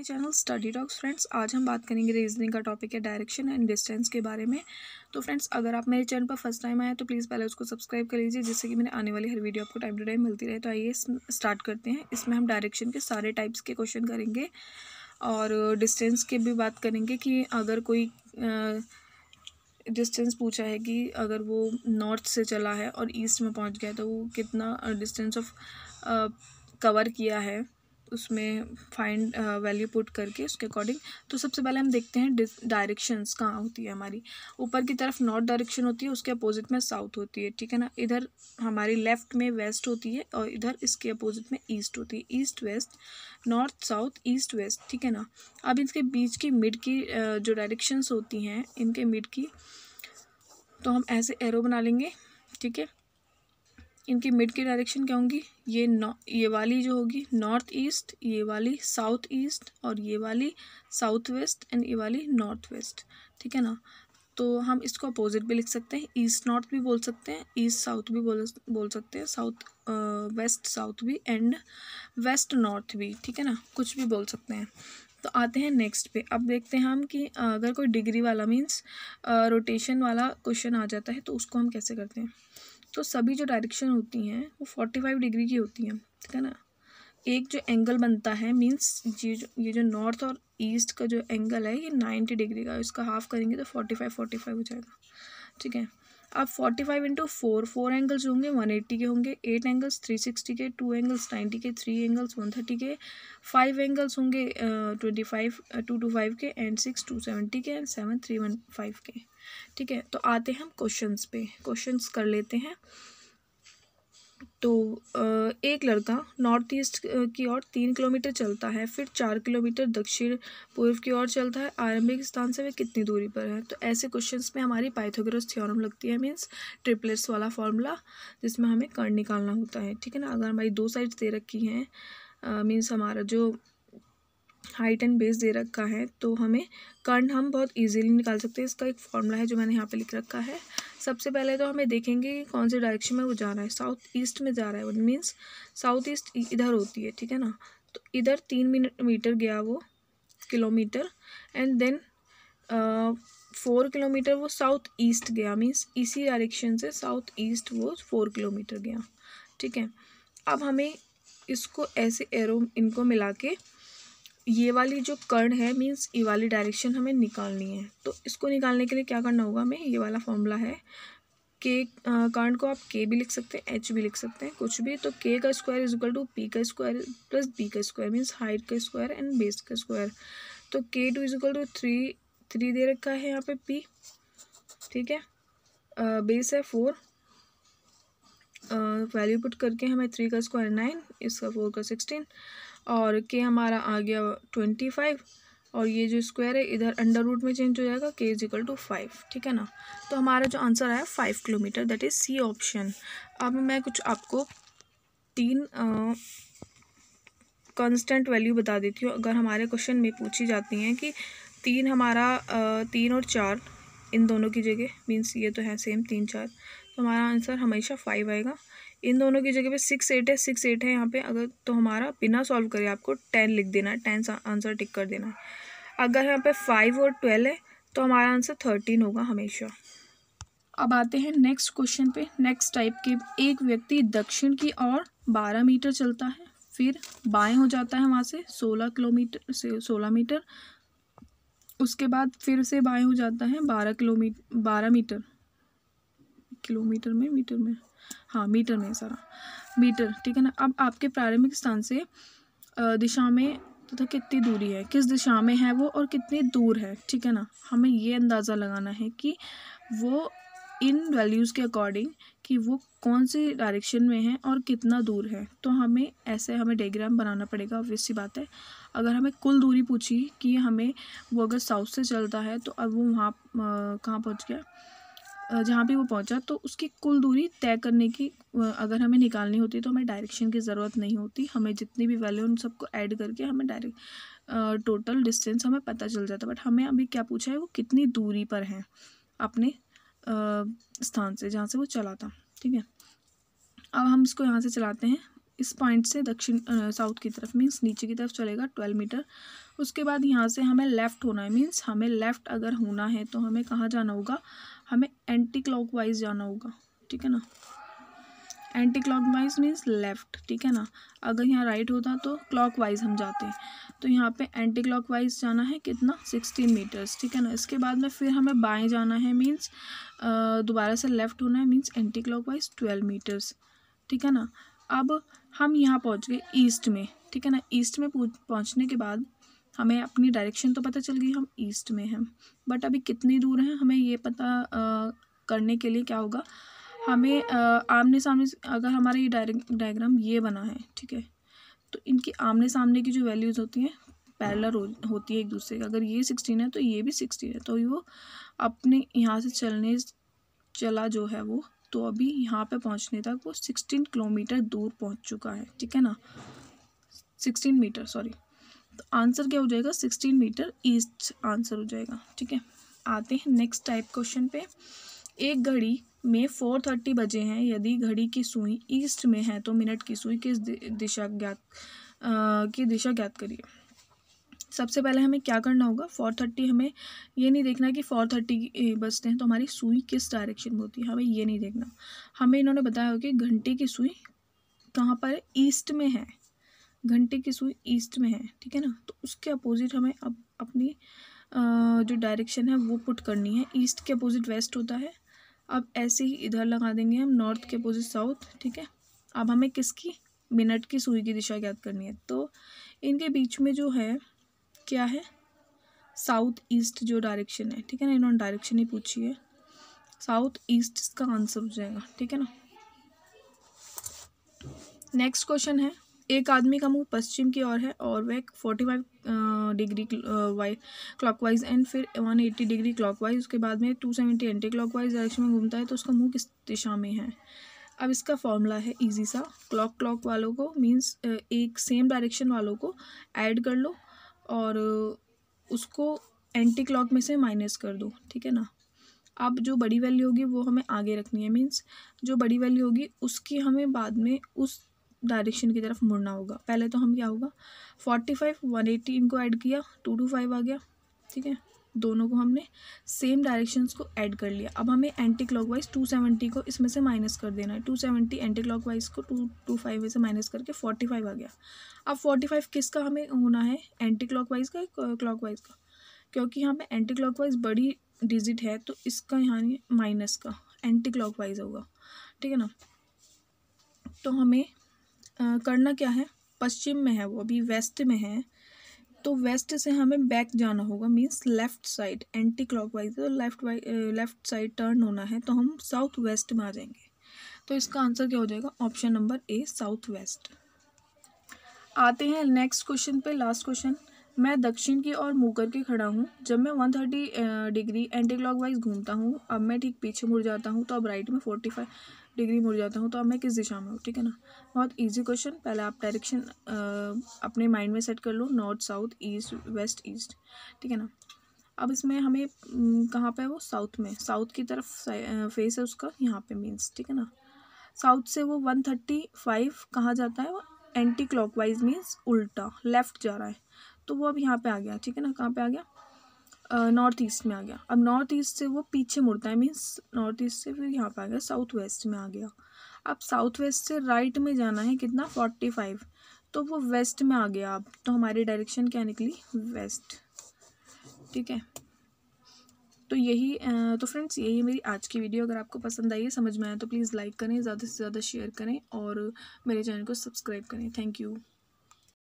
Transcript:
माई channel Study Docs friends आज हम बात करेंगे रीजनिंग का टॉपिक है डायरेक्शन एंड डिस्टेंस के बारे में तो फ्रेंड्स अगर आप मेरे चैनल पर फर्स्ट टाइम आए तो प्लीज़ पहले उसको सब्सक्राइब कर लीजिए जिससे कि मेरे आने वाली हर वीडियो आपको टाइम टू टाइम मिलती रहे तो आइए स्टार्ट करते हैं इसमें हम डायरेक्शन के सारे टाइप्स के क्वेश्चन करेंगे और डिस्टेंस के भी बात करेंगे कि अगर कोई डिस्टेंस पूछा है कि अगर वो नॉर्थ से चला है और ईस्ट में पहुँच गया तो वो कितना डिस्टेंस ऑफ कवर किया है उसमें फाइंड वैल्यू पुट करके उसके अकॉर्डिंग तो सबसे पहले हम देखते हैं डायरेक्शंस कहाँ होती है हमारी ऊपर की तरफ नॉर्थ डायरेक्शन होती है उसके अपोजिट में साउथ होती है ठीक है ना इधर हमारी लेफ्ट में वेस्ट होती है और इधर इसके अपोजिट में ईस्ट होती है east west north south east west ठीक है ना अब इसके बीच की मिड की जो डायरेक्शंस होती हैं इनके मिड की तो हम ऐसे एरो बना लेंगे ठीक है इनकी मिड की डायरेक्शन क्या होंगी ये नॉ ये वाली जो होगी नॉर्थ ईस्ट ये वाली साउथ ईस्ट और ये वाली साउथ वेस्ट एंड ये वाली नॉर्थ वेस्ट ठीक है ना तो हम इसको अपोजिट भी लिख सकते हैं ईस्ट नॉर्थ भी बोल सकते हैं ईस्ट साउथ भी बोल बोल सकते हैं साउथ वेस्ट साउथ भी एंड वेस्ट नॉर्थ भी ठीक है ना कुछ भी बोल सकते हैं तो आते हैं नेक्स्ट पे अब देखते हैं हम कि अगर कोई डिग्री वाला मीन्स रोटेशन वाला क्वेश्चन आ जाता है तो उसको हम कैसे करते हैं तो सभी जो डायरेक्शन होती हैं वो फोर्टी फाइव डिग्री की होती हैं ठीक है ना एक जो एंगल बनता है मीन्स ये जो ये जो नॉर्थ और ईस्ट का जो एंगल है ये नाइन्टी डिग्री का इसका हाफ करेंगे तो फोर्टी फाइव फोर्टी फाइव हो जाएगा ठीक है अब forty five into four four angles होंगे वन एट्टी के होंगे एट एंगल्स थ्री सिक्सटी के टू एंगल्स नाइन्टी के थ्री एंगल्स वन थर्टी के फाइव एंगल्स होंगे twenty five two two five के एंड सिक्स टू सेवेंटी के and seven three one five के ठीक है तो आते हैं हम क्वेश्चंस पे क्वेश्चंस कर लेते हैं तो एक लड़का नॉर्थ ईस्ट की ओर तीन किलोमीटर चलता है फिर चार किलोमीटर दक्षिण पूर्व की ओर चलता है आरंभिक स्थान से वे कितनी दूरी पर है तो ऐसे क्वेश्चंस में हमारी पाइथागोरस थ्योरम लगती है मीन्स ट्रिपलेट्स वाला फॉर्मूला जिसमें हमें कर्ण निकालना होता है ठीक है ना अगर हमारी दो साइड्स दे रखी हैं मीन्स हमारा जो हाइट एंड बेस दे रखा है तो हमें कर्ण हम बहुत इजीली निकाल सकते हैं इसका एक फॉर्मूला है जो मैंने यहाँ पे लिख रखा है सबसे पहले तो हमें देखेंगे कि कौन से डायरेक्शन में वो जा रहा है साउथ ईस्ट में जा रहा है वो मीन्स साउथ ईस्ट इधर होती है ठीक है ना तो इधर तीन मीटर गया वो kilometer and then four kilometer वो साउथ ईस्ट गया मीन्स इसी डायरेक्शन से साउथ ईस्ट वो फोर किलोमीटर गया ठीक है अब हमें इसको ऐसे एरो इनको मिला के ये वाली जो कर्ण है मीन्स ये वाली डायरेक्शन हमें निकालनी है तो इसको निकालने के लिए क्या करना होगा हमें ये वाला फॉर्मूला है के कर्ण को आप के भी लिख सकते हैं एच भी लिख सकते हैं कुछ भी तो के का square is equal to P का स्क्वायर प्लस बी का स्क्वायर मीन्स हाइट का स्क्वायर एंड बेस का स्क्वायर तो K two is equal to three three दे रखा है यहाँ पे पी ठीक है बेस है फोर वैल्यू पुट करके हमें थ्री का स्क्वायर नाइन इसका फोर का सिक्सटीन और के हमारा आ गया ट्वेंटी फाइव और ये जो स्क्वायर है इधर अंडर रूट में चेंज हो जाएगा के इज इक्वल टू फाइव ठीक है ना तो हमारा जो आंसर आया five kilometer that is C option अब मैं कुछ आपको तीन कांस्टेंट वैल्यू बता देती हूँ अगर हमारे क्वेश्चन में पूछी जाती हैं कि तीन हमारा तीन और चार इन दोनों की जगह मीन्स ये तो है सेम तीन चार तो हमारा आंसर हमेशा फाइव आएगा इन दोनों की जगह पे सिक्स एट है सिक्स एट है यहाँ पे अगर तो हमारा बिना सॉल्व करे आपको टेन लिख देना है टेन आंसर टिक कर देना है अगर यहाँ पे फाइव और ट्वेल्व है तो हमारा आंसर थर्टीन होगा हमेशा अब आते हैं नेक्स्ट क्वेश्चन पे नेक्स्ट टाइप के एक व्यक्ति दक्षिण की ओर बारह मीटर चलता है फिर बाएँ हो जाता है वहाँ से सोलह किलोमीटर से सोलह मीटर उसके बाद फिर से बाएँ हो जाता है बारह किलोमीटर बारह मीटर किलोमीटर में मीटर में हाँ मीटर में सारा मीटर ठीक है ना अब आपके प्रारंभिक स्थान से दिशा में तथा तो कितनी दूरी है किस दिशा में है वो और कितनी दूर है ठीक है ना हमें ये अंदाज़ा लगाना है कि वो इन वैल्यूज़ के अकॉर्डिंग कि वो कौन सी डायरेक्शन में है और कितना दूर है तो हमें ऐसे हमें डायग्राम बनाना पड़ेगा ऑब्वियस सी बात है अगर हमें कुल दूरी पूछी कि हमें वो अगर साउथ से चलता है तो अब वो वहाँ कहाँ पहुँच गया जहाँ भी वो पहुँचा तो उसकी कुल दूरी तय करने की अगर हमें निकालनी होती तो हमें डायरेक्शन की ज़रूरत नहीं होती हमें जितनी भी वैल्यू उन सबको ऐड करके हमें डायरेक्ट टोटल डिस्टेंस हमें पता चल जाता बट हमें अभी क्या पूछा है वो कितनी दूरी पर है अपने स्थान से जहाँ से वो चला था ठीक है अब हम इसको यहाँ से चलाते हैं इस पॉइंट से दक्षिण साउथ की तरफ मीन्स नीचे की तरफ चलेगा ट्वेल्व मीटर उसके बाद यहाँ से हमें लेफ़्ट होना है मीन्स हमें लेफ़्ट अगर होना है तो हमें कहाँ जाना होगा हमें एंटी वाइज जाना होगा ठीक है ना एंटी वाइज मीन्स लेफ़्ट ठीक है ना अगर यहाँ राइट होता तो वाइज हम जाते तो यहाँ पे एंटी वाइज जाना है कितना सिक्सटीन मीटर्स ठीक है ना इसके बाद में फिर हमें बाएं जाना है मीन्स दोबारा से लेफ़्ट होना है means anti wise twelve meters ठीक है ना अब हम यहाँ पहुँच गए ईस्ट में ठीक है ना ईस्ट में पहुँचने के बाद हमें अपनी डायरेक्शन तो पता चल गई हम ईस्ट में हैं बट अभी कितनी दूर हैं हमें ये पता आ, करने के लिए क्या होगा हमें आ, आमने सामने अगर हमारा ये डायग्राम ये बना है ठीक है तो इनकी आमने सामने की जो वैल्यूज़ होती हैं पैरलर हो, होती है एक दूसरे की अगर ये सिक्सटीन है तो ये भी सिक्सटीन है तो वो अपने यहाँ से चलने चला जो है वो तो अभी यहाँ पे पहुँचने तक वो सिक्सटीन किलोमीटर दूर पहुँच चुका है ठीक है ना सिक्सटीन मीटर सॉरी तो आंसर क्या हो जाएगा सिक्सटीन मीटर ईस्ट आंसर हो जाएगा ठीक है आते हैं नेक्स्ट टाइप क्वेश्चन पे एक घड़ी में फोर थर्टी बजे हैं यदि घड़ी की सुई ईस्ट में है तो मिनट की सुई किस दिशा ज्ञात की दिशा ज्ञात करिए सबसे पहले हमें क्या करना होगा फोर थर्टी हमें ये नहीं देखना कि फोर थर्टी बजते हैं तो हमारी सुई किस डायरेक्शन में होती है हमें ये नहीं देखना हमें इन्होंने बताया होगा कि घंटे की सुई कहाँ पर ईस्ट में है घंटे की सुई ईस्ट में है ठीक है ना तो उसके अपोजिट हमें अब अपनी जो डायरेक्शन है वो पुट करनी है ईस्ट के अपोजिट वेस्ट होता है अब ऐसे ही इधर लगा देंगे हम नॉर्थ के अपोजिट साउथ ठीक है अब हमें किसकी मिनट की सुई की दिशा ज्ञात करनी है तो इनके बीच में जो है क्या है साउथ ईस्ट जो डायरेक्शन है ठीक है ना इन्होंने डायरेक्शन ही पूछी है साउथ ईस्ट इसका आंसर हो जाएगा ठीक है ना नेक्स्ट क्वेश्चन है एक आदमी का मुंह पश्चिम की ओर है और वह फोर्टी फाइव डिग्री वाई क्लॉकवाइज एंड फिर वन एट्टी डिग्री क्लॉकवाइज उसके बाद में two seventy anti wise direction में घूमता है तो उसका मुंह किस दिशा में है अब इसका फॉर्मूला है इजी सा क्लॉक क्लॉक वालों को मींस एक सेम डायरेक्शन वालों को ऐड कर लो और उसको एंटी क्लॉक में से माइनस कर दो ठीक है ना अब जो बड़ी वैल्यू होगी वो हमें आगे रखनी है मीन्स जो बड़ी वैल्यू होगी उसकी हमें बाद में उस डायरेक्शन की तरफ मुड़ना होगा पहले तो हम क्या होगा फोर्टी फाइव वन एटी इनको ऐड किया टू टू फाइव आ गया ठीक है दोनों को हमने सेम डायरेक्शंस को ऐड कर लिया अब हमें एंटी क्लॉकवाइज सेवेंटी को इसमें से माइनस कर देना है टू सेवेंटी एंटी क्लॉकवाइज को टू टू फाइव से माइनस करके फोर्टी फाइव आ गया अब फोर्टी फाइव किसका हमें होना है एंटी क्लॉकवाइज का क्लॉकवाइज का क्योंकि यहाँ पे एंटी क्लॉकवाइज बड़ी डिजिट है तो इसका यहाँ माइनस का एंटी वाइज होगा ठीक है ना तो हमें करना क्या है पश्चिम में है वो अभी वेस्ट में है तो वेस्ट से हमें बैक जाना होगा means left side anti clockwise तो लेफ़्ट लेफ़्ट साइड टर्न होना है तो हम साउथ वेस्ट में आ जाएंगे तो इसका आंसर क्या हो जाएगा option number A south west आते हैं नेक्स्ट क्वेश्चन पे लास्ट क्वेश्चन मैं दक्षिण की ओर मुँह करके खड़ा हूँ जब मैं one thirty degree anti clockwise घूमता हूँ अब मैं ठीक पीछे मुड़ जाता हूँ तो अब राइट में फोर्टी फाइव डिग्री मुड़ जाता हूँ तो अब मैं किस दिशा में हूँ ठीक है ना बहुत इजी क्वेश्चन पहले आप डायरेक्शन अपने माइंड में सेट कर लो north south east west east ठीक है ना अब इसमें हमें कहाँ पे है वो साउथ में साउथ की तरफ फेस है उसका यहाँ पे मीन्स ठीक है ना साउथ से वो वन थर्टी फाइव कहाँ जाता है वो एंटी वाइज मीन्स उल्टा लेफ़्ट जा रहा है तो वो अब यहाँ पे आ गया ठीक है ना कहाँ पे आ गया नॉर्थ ईस्ट में आ गया अब नॉर्थ ईस्ट से वो पीछे मुड़ता है मीन्स नॉर्थ ईस्ट से फिर यहाँ पे आ गया साउथ वेस्ट में आ गया अब साउथ वेस्ट से राइट में जाना है कितना फोर्टी फाइव तो वो वेस्ट में आ गया अब तो हमारी डायरेक्शन क्या निकली वेस्ट ठीक है तो यही तो फ्रेंड्स यही मेरी आज की वीडियो अगर आपको पसंद आई है समझ में आया तो प्लीज़ लाइक करें ज़्यादा से ज़्यादा शेयर करें और मेरे चैनल को सब्सक्राइब करें थैंक यू